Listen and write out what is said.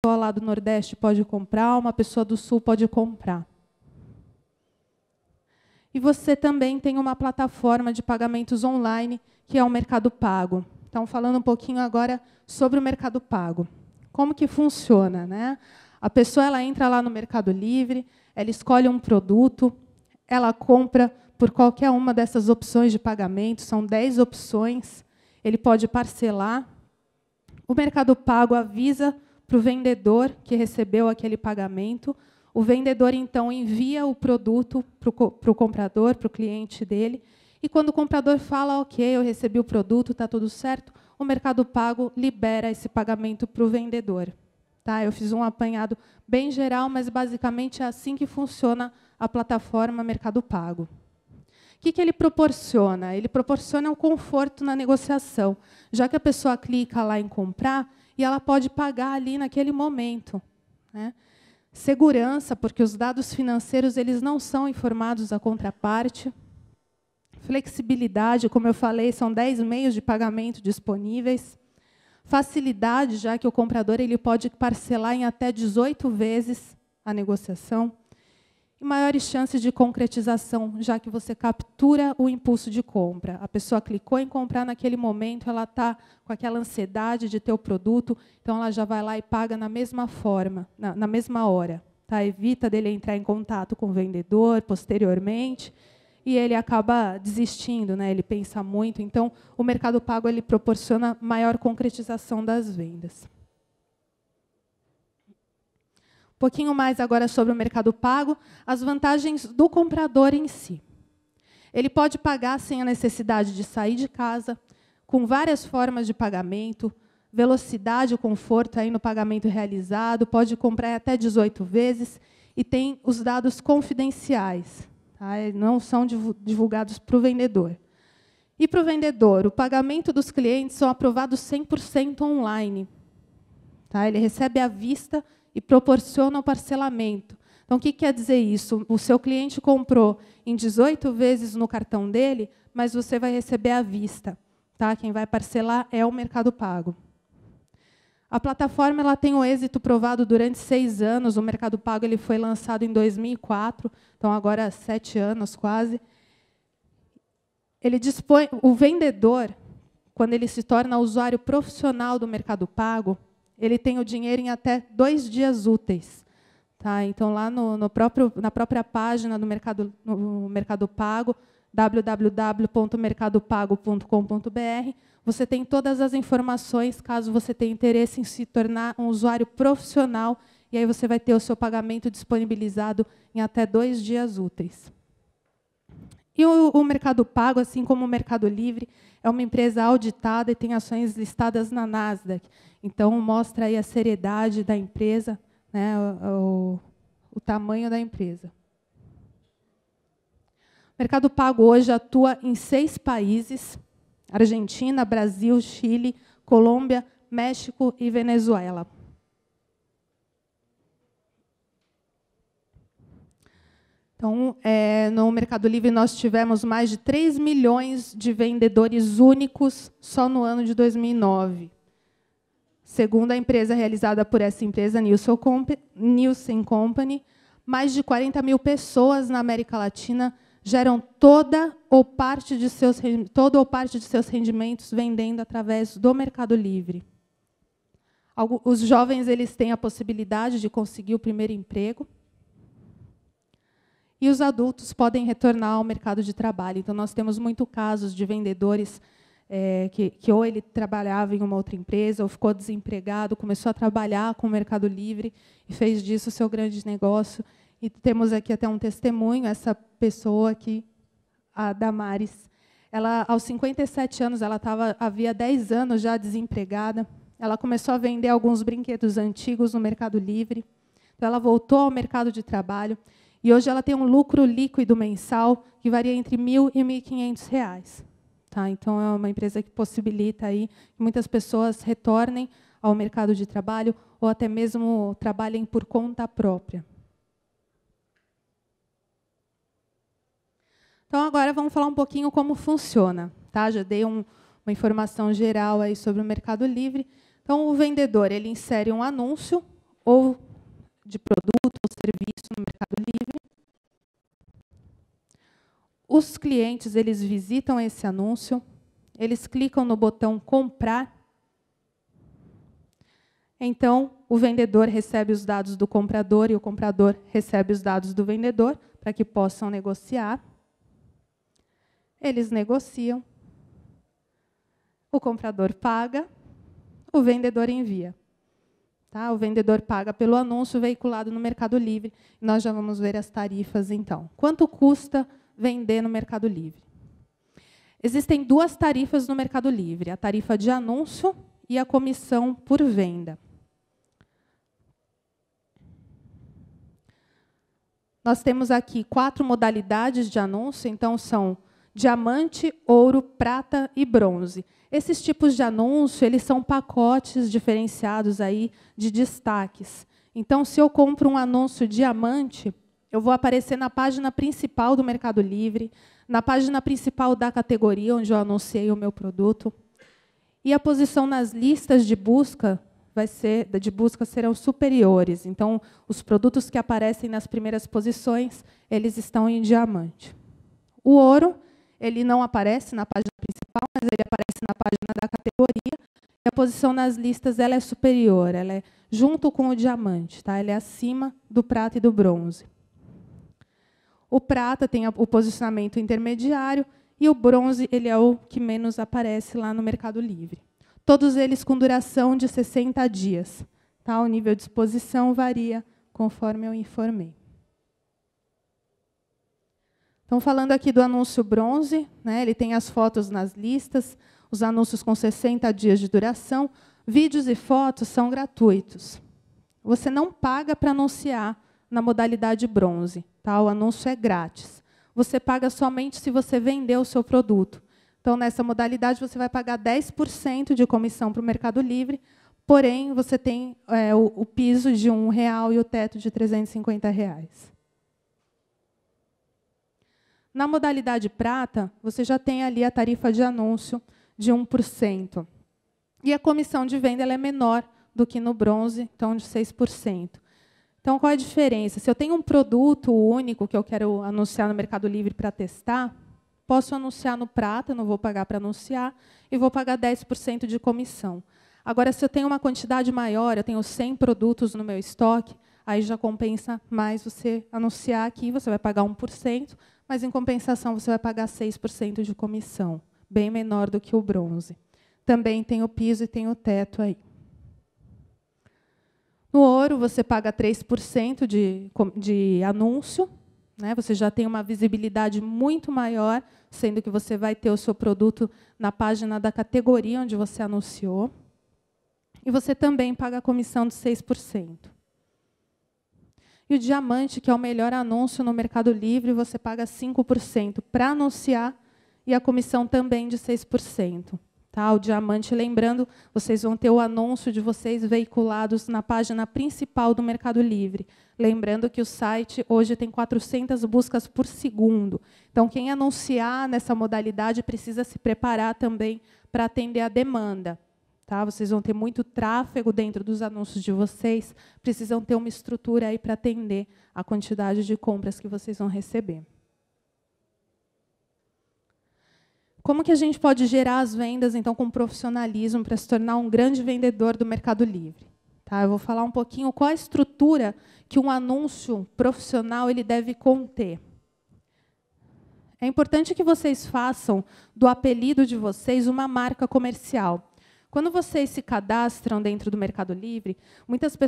pessoa lá do Nordeste pode comprar, uma pessoa do Sul pode comprar. E você também tem uma plataforma de pagamentos online, que é o Mercado Pago. Então, falando um pouquinho agora sobre o Mercado Pago. Como que funciona? Né? A pessoa ela entra lá no Mercado Livre, ela escolhe um produto, ela compra por qualquer uma dessas opções de pagamento, são 10 opções, ele pode parcelar. O Mercado Pago avisa para o vendedor que recebeu aquele pagamento. O vendedor, então, envia o produto para o pro comprador, para o cliente dele. E quando o comprador fala, ok, eu recebi o produto, está tudo certo, o Mercado Pago libera esse pagamento para o vendedor. Tá? Eu fiz um apanhado bem geral, mas basicamente é assim que funciona a plataforma Mercado Pago. O que, que ele proporciona? Ele proporciona um conforto na negociação. Já que a pessoa clica lá em comprar, e ela pode pagar ali naquele momento. Né? Segurança, porque os dados financeiros eles não são informados à contraparte. Flexibilidade, como eu falei, são 10 meios de pagamento disponíveis. Facilidade, já que o comprador ele pode parcelar em até 18 vezes a negociação e maiores chances de concretização, já que você captura o impulso de compra. A pessoa clicou em comprar naquele momento, ela está com aquela ansiedade de ter o produto, então ela já vai lá e paga na mesma forma, na, na mesma hora. Tá? Evita dele entrar em contato com o vendedor posteriormente e ele acaba desistindo, né? ele pensa muito. Então, o Mercado Pago ele proporciona maior concretização das vendas pouquinho mais agora sobre o mercado pago, as vantagens do comprador em si. Ele pode pagar sem a necessidade de sair de casa, com várias formas de pagamento, velocidade, conforto aí no pagamento realizado, pode comprar até 18 vezes e tem os dados confidenciais, tá? não são divulgados para o vendedor. E para o vendedor, o pagamento dos clientes são aprovados 100% online. Tá? Ele recebe à vista e proporciona o parcelamento. Então, o que quer dizer isso? O seu cliente comprou em 18 vezes no cartão dele, mas você vai receber à vista. Tá? Quem vai parcelar é o Mercado Pago. A plataforma ela tem o um êxito provado durante seis anos. O Mercado Pago ele foi lançado em 2004, então agora sete anos quase. Ele dispõe, o vendedor, quando ele se torna usuário profissional do Mercado Pago, ele tem o dinheiro em até dois dias úteis. Tá? Então, lá no, no próprio, na própria página do Mercado, no mercado Pago, www.mercadopago.com.br, você tem todas as informações caso você tenha interesse em se tornar um usuário profissional, e aí você vai ter o seu pagamento disponibilizado em até dois dias úteis. E o, o, Mercado Pago, assim como o Mercado Livre, é uma empresa auditada e tem ações listadas na Nasdaq. Então, mostra aí a seriedade da empresa, né, o, o tamanho da empresa. O Mercado Pago hoje atua em seis países, Argentina, Brasil, Chile, Colômbia, México e Venezuela. Então, é, no Mercado Livre, nós tivemos mais de 3 milhões de vendedores únicos só no ano de 2009. Segundo a empresa realizada por essa empresa, Nielsen Company, mais de 40 mil pessoas na América Latina geram toda ou parte de seus, ou parte de seus rendimentos vendendo através do Mercado Livre. Os jovens eles têm a possibilidade de conseguir o primeiro emprego, e os adultos podem retornar ao mercado de trabalho. Então, nós temos muito casos de vendedores é, que, que ou ele trabalhava em uma outra empresa, ou ficou desempregado, começou a trabalhar com o Mercado Livre e fez disso o seu grande negócio. E temos aqui até um testemunho, essa pessoa aqui, a Damares. Ela, aos 57 anos, ela estava havia 10 anos já desempregada. Ela começou a vender alguns brinquedos antigos no Mercado Livre. Então, ela voltou ao mercado de trabalho e hoje ela tem um lucro líquido mensal que varia entre mil e mil quinhentos reais. Tá? Então é uma empresa que possibilita aí que muitas pessoas retornem ao mercado de trabalho ou até mesmo trabalhem por conta própria. Então agora vamos falar um pouquinho como funciona. Tá? Já dei um, uma informação geral aí sobre o Mercado Livre. Então o vendedor ele insere um anúncio ou de produto ou serviço no Mercado Livre. Os clientes eles visitam esse anúncio, eles clicam no botão comprar. Então, o vendedor recebe os dados do comprador e o comprador recebe os dados do vendedor para que possam negociar. Eles negociam. O comprador paga, o vendedor envia. Tá? O vendedor paga pelo anúncio veiculado no Mercado Livre. Nós já vamos ver as tarifas então. Quanto custa vender no Mercado Livre? Existem duas tarifas no Mercado Livre: a tarifa de anúncio e a comissão por venda. Nós temos aqui quatro modalidades de anúncio, então são diamante, ouro, prata e bronze. Esses tipos de anúncio, eles são pacotes diferenciados aí de destaques. Então, se eu compro um anúncio diamante, eu vou aparecer na página principal do Mercado Livre, na página principal da categoria onde eu anunciei o meu produto. E a posição nas listas de busca vai ser de busca serão superiores. Então, os produtos que aparecem nas primeiras posições, eles estão em diamante. O ouro ele não aparece na página principal, mas ele aparece na página da categoria. E a posição nas listas ela é superior, ela é junto com o diamante, tá? Ele é acima do prata e do bronze. O prata tem o posicionamento intermediário e o bronze ele é o que menos aparece lá no Mercado Livre. Todos eles com duração de 60 dias. Tá? O nível de exposição varia conforme eu informei. Então, falando aqui do anúncio bronze, né, ele tem as fotos nas listas, os anúncios com 60 dias de duração, vídeos e fotos são gratuitos. Você não paga para anunciar na modalidade bronze, tá? o anúncio é grátis. Você paga somente se você vender o seu produto. Então, nessa modalidade, você vai pagar 10% de comissão para o Mercado Livre, porém, você tem é, o, o, piso de R$ 1,00 e o teto de R$ 350. Reais. Na modalidade prata, você já tem ali a tarifa de anúncio de 1%. E a comissão de venda é menor do que no bronze, então de 6%. Então, qual é a diferença? Se eu tenho um produto único que eu quero anunciar no Mercado Livre para testar, posso anunciar no prata, não vou pagar para anunciar, e vou pagar 10% de comissão. Agora, se eu tenho uma quantidade maior, eu tenho 100 produtos no meu estoque, aí já compensa mais você anunciar aqui, você vai pagar 1%, mas em compensação você vai pagar 6% de comissão, bem menor do que o bronze. Também tem o piso e tem o teto aí. No ouro, você paga 3% de, de anúncio, né? você já tem uma visibilidade muito maior, sendo que você vai ter o seu produto na página da categoria onde você anunciou. E você também paga a comissão de 6%. E o diamante, que é o melhor anúncio no Mercado Livre, você paga 5% para anunciar e a comissão também de 6%. Tá? O diamante, lembrando, vocês vão ter o anúncio de vocês veiculados na página principal do Mercado Livre. Lembrando que o site hoje tem 400 buscas por segundo. Então, quem anunciar nessa modalidade precisa se preparar também para atender a demanda. Tá? Vocês vão ter muito tráfego dentro dos anúncios de vocês, precisam ter uma estrutura aí para atender a quantidade de compras que vocês vão receber. Como que a gente pode gerar as vendas então com profissionalismo para se tornar um grande vendedor do Mercado Livre? Tá? Eu vou falar um pouquinho qual a estrutura que um anúncio profissional ele deve conter. É importante que vocês façam do apelido de vocês uma marca comercial. Quando vocês se cadastram dentro do Mercado Livre, muitas pessoas